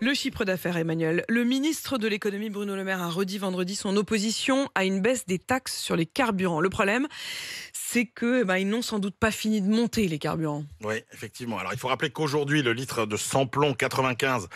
Le chiffre d'affaires, Emmanuel. Le ministre de l'économie, Bruno Le Maire, a redit vendredi son opposition à une baisse des taxes sur les carburants. Le problème, c'est que eh ben, ils n'ont sans doute pas fini de monter les carburants. Oui, effectivement. Alors il faut rappeler qu'aujourd'hui, le litre de samplon 95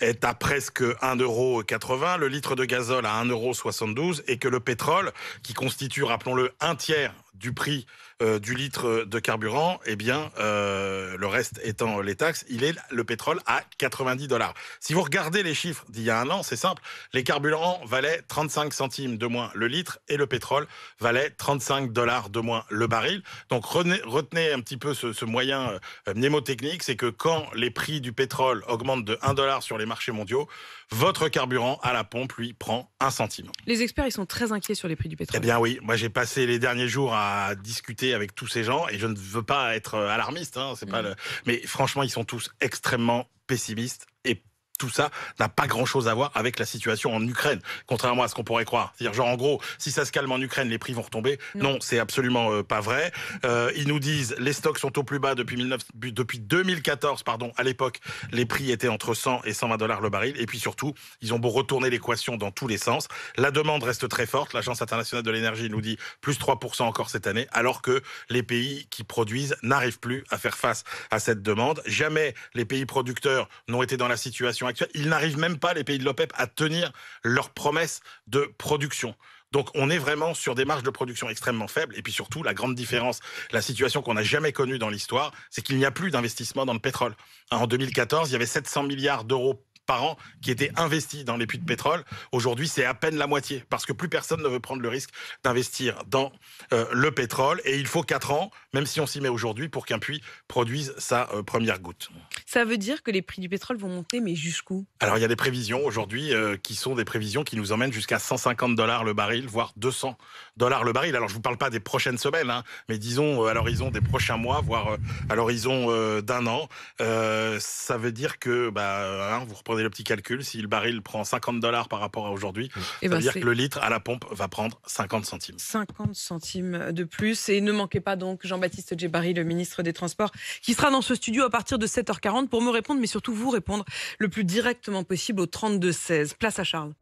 est à presque 1,80€, le litre de gazole à 1,72€ et que le pétrole, qui constitue, rappelons-le, un tiers du prix euh, du litre euh, de carburant, eh bien, euh, le reste étant les taxes, il est le pétrole à 90 dollars. Si vous regardez les chiffres d'il y a un an, c'est simple, les carburants valaient 35 centimes de moins le litre et le pétrole valait 35 dollars de moins le baril. Donc retenez un petit peu ce, ce moyen mnémotechnique, c'est que quand les prix du pétrole augmentent de 1 dollar sur les marchés mondiaux, votre carburant à la pompe, lui, prend 1 centime. Les experts, ils sont très inquiets sur les prix du eh pétrole. Eh bien oui, moi j'ai passé les derniers jours à discuter avec tous ces gens et je ne veux pas être euh, alarmiste, hein, c'est pas mmh. mais franchement, ils sont tous extrêmement pessimistes et tout ça n'a pas grand-chose à voir avec la situation en Ukraine, contrairement à ce qu'on pourrait croire. C'est-à-dire, genre, en gros, si ça se calme en Ukraine, les prix vont retomber. Non, c'est absolument euh, pas vrai. Euh, ils nous disent, les stocks sont au plus bas depuis, depuis 2014, pardon, à l'époque, les prix étaient entre 100 et 120 dollars le baril. Et puis surtout, ils ont beau retourner l'équation dans tous les sens. La demande reste très forte. L'Agence internationale de l'énergie nous dit plus 3% encore cette année, alors que les pays qui produisent n'arrivent plus à faire face à cette demande. Jamais les pays producteurs n'ont été dans la situation ils n'arrivent même pas, les pays de l'OPEP, à tenir leurs promesses de production. Donc on est vraiment sur des marges de production extrêmement faibles. Et puis surtout, la grande différence, la situation qu'on n'a jamais connue dans l'histoire, c'est qu'il n'y a plus d'investissement dans le pétrole. En 2014, il y avait 700 milliards d'euros par an qui étaient investis dans les puits de pétrole. Aujourd'hui, c'est à peine la moitié parce que plus personne ne veut prendre le risque d'investir dans euh, le pétrole. Et il faut 4 ans, même si on s'y met aujourd'hui, pour qu'un puits produise sa euh, première goutte. Ça veut dire que les prix du pétrole vont monter, mais jusqu'où Alors, il y a des prévisions aujourd'hui euh, qui sont des prévisions qui nous emmènent jusqu'à 150 dollars le baril, voire 200 dollars le baril. Alors, je ne vous parle pas des prochaines semaines, hein, mais disons à l'horizon des prochains mois, voire à l'horizon d'un an. ça veut dire que bah, hein, vous le petit calcul, si le baril prend 50 dollars par rapport à aujourd'hui, mm. ça eh ben, veut dire que le litre à la pompe va prendre 50 centimes. 50 centimes de plus. Et ne manquez pas donc Jean-Baptiste Djebari, le ministre des Transports, qui sera dans ce studio à partir de 7h40 pour me répondre, mais surtout vous répondre le plus directement possible au 32-16. Place à Charles.